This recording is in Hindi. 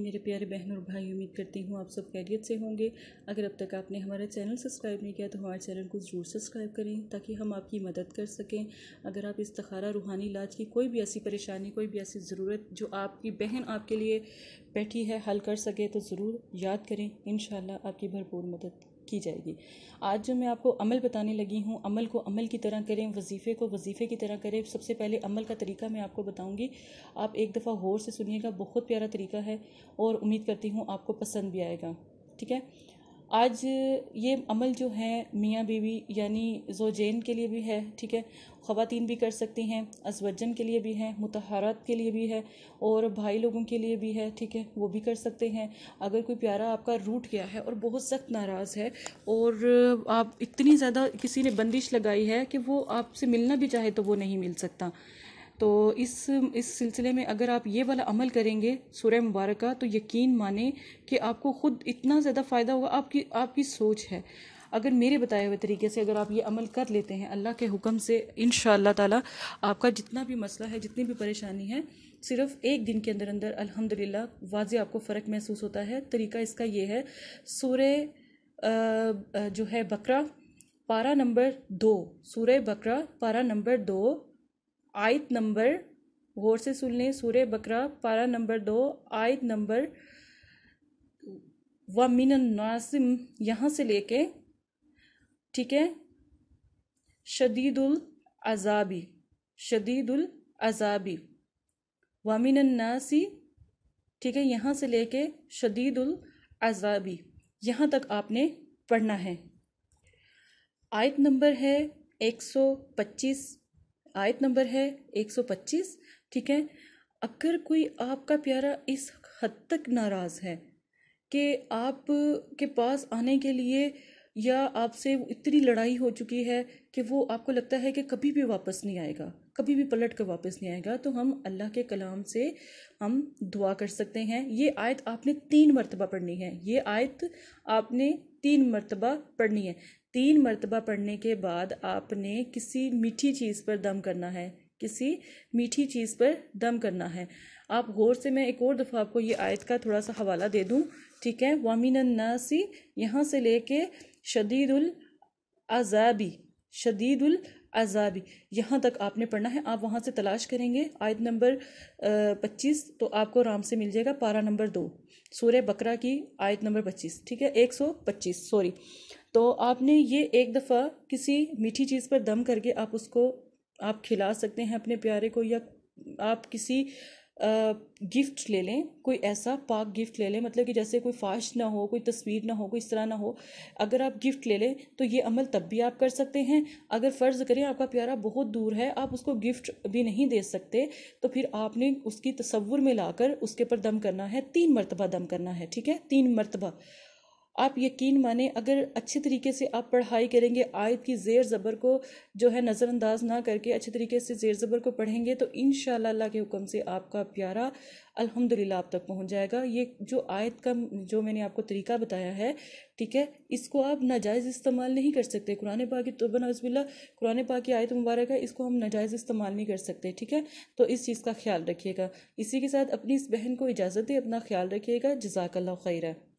मेरे प्यारे बहन और भाई उम्मीद करती हूँ आप सब खैरियत से होंगे अगर अब तक आपने हमारा चैनल सब्सक्राइब नहीं किया तो हमारे चैनल को ज़रूर सब्सक्राइब करें ताकि हम आपकी मदद कर सकें अगर आप तखारा रूहानी इलाज की कोई भी ऐसी परेशानी कोई भी ऐसी ज़रूरत जो आपकी बहन आपके लिए बैठी है हल कर सके तो ज़रूर याद करें इन आपकी भरपूर मदद की जाएगी आज जो मैं आपको अमल बताने लगी हूँ अमल को अमल की तरह करें वजीफ़े को वजीफ़े की तरह करें सबसे पहले अमल का तरीका मैं आपको बताऊँगी आप एक दफ़ा गौर से सुनिएगा बहुत प्यारा तरीका है और उम्मीद करती हूँ आपको पसंद भी आएगा ठीक है आज ये अमल जो है मियाँ बीवी यानी जोजैन के लिए भी है ठीक है ख़वातीन भी कर सकती हैं असवजन के लिए भी है मतहारत के लिए भी है और भाई लोगों के लिए भी है ठीक है वो भी कर सकते हैं अगर कोई प्यारा आपका रूट गया है और बहुत सख्त नाराज़ है और आप इतनी ज़्यादा किसी ने बंदिश लगाई है कि वो आपसे मिलना भी चाहे तो वो नहीं मिल सकता तो इस इस सिलसिले में अगर आप ये वाला अमल करेंगे सूर्य मुबारक का तो यकीन माने कि आपको ख़ुद इतना ज़्यादा फ़ायदा होगा आपकी आपकी सोच है अगर मेरे बताए हुए तरीके से अगर आप ये अमल कर लेते हैं अल्लाह के हुक्म से इन ताला आपका जितना भी मसला है जितनी भी परेशानी है सिर्फ एक दिन के अंदर अंदर अल्हम्दुलिल्लाह वाज आपको फ़र्क महसूस होता है तरीका इसका ये है सूर्य जो है बकरा पारा नंबर दो सूर्य बकरा पारा नंबर दो आयत नंबर गौर से सुन लें सूर्य बकरा पारा नंबर दो आयत नंबर व मिन नासिम यहाँ से लेके ठीक है शदीदुल अजाबी शदीदुल अजाबी वामिन नासी ठीक है यहाँ से लेके शदीदुल अजाबी यहाँ तक आपने पढ़ना है आयत नंबर है एक सौ पच्चीस आयत नंबर है 125 ठीक है अगर कोई आपका प्यारा इस हद तक नाराज़ है कि आप के पास आने के लिए या आपसे इतनी लड़ाई हो चुकी है कि वो आपको लगता है कि कभी भी वापस नहीं आएगा कभी भी पलट कर वापस नहीं आएगा तो हम अल्लाह के कलाम से हम दुआ कर सकते हैं ये आयत आपने तीन मरतबा पढ़नी है ये आयत आपने तीन मरतबा पढ़नी है तीन मरतबा पढ़ने के बाद आपने किसी मीठी चीज़ पर दम करना है किसी मीठी चीज़ पर दम करना है आप गौर से मैं एक और दफ़ा आपको ये आयत का थोड़ा सा हवाला दे दूँ ठीक है वामिन नासी यहाँ से लेके शदीदुल अजाबी शदीदुल अजाबी यहाँ तक आपने पढ़ना है आप वहाँ से तलाश करेंगे आयत नंबर पच्चीस तो आपको आराम से मिल जाएगा पारा नंबर दो सूर्य बकरा की आयत नंबर पच्चीस ठीक है एक सौ पच्चीस सॉरी तो आपने ये एक दफ़ा किसी मीठी चीज़ पर दम करके आप उसको आप खिला सकते हैं अपने प्यारे को या आप किसी गिफ्ट ले लें कोई ऐसा पाक गिफ्ट ले लें मतलब कि जैसे कोई फाश ना हो कोई तस्वीर ना हो कोई इस तरह ना हो अगर आप गिफ्ट ले लें तो ये अमल तब भी आप कर सकते हैं अगर फ़र्ज़ करें आपका प्यारा बहुत दूर है आप उसको गिफ्ट भी नहीं दे सकते तो फिर आपने उसकी तस्वुर में लाकर उसके ऊपर दम करना है तीन मरतबा दम करना है ठीक है तीन मरतबा आप यकीन माने अगर अच्छे तरीके से आप पढ़ाई करेंगे आयत की ज़ेर ज़बर को जो है नज़रअंदाज ना करके अच्छे तरीके से ज़ेर ज़बर को पढ़ेंगे तो इन अल्लाह के हुक्म से आपका प्यारा अल्हम्दुलिल्लाह आप तक पहुंच जाएगा ये जो आयत का जो मैंने आपको तरीका बताया है ठीक है इसको आप नाजायज़ इस्तेमाल नहीं कर सकते कुरान पाक की तो नज़बिल्ला कुरान पाक की आयत मुबारक है इसको हम नाजायज़ इस्तेमाल नहीं कर सकते ठीक है तो इस चीज़ का ख्याल रखिएगा इसी के साथ अपनी इस बहन को इजाज़त दें अपना ख्याल रखिएगा जजाकल्ला खैर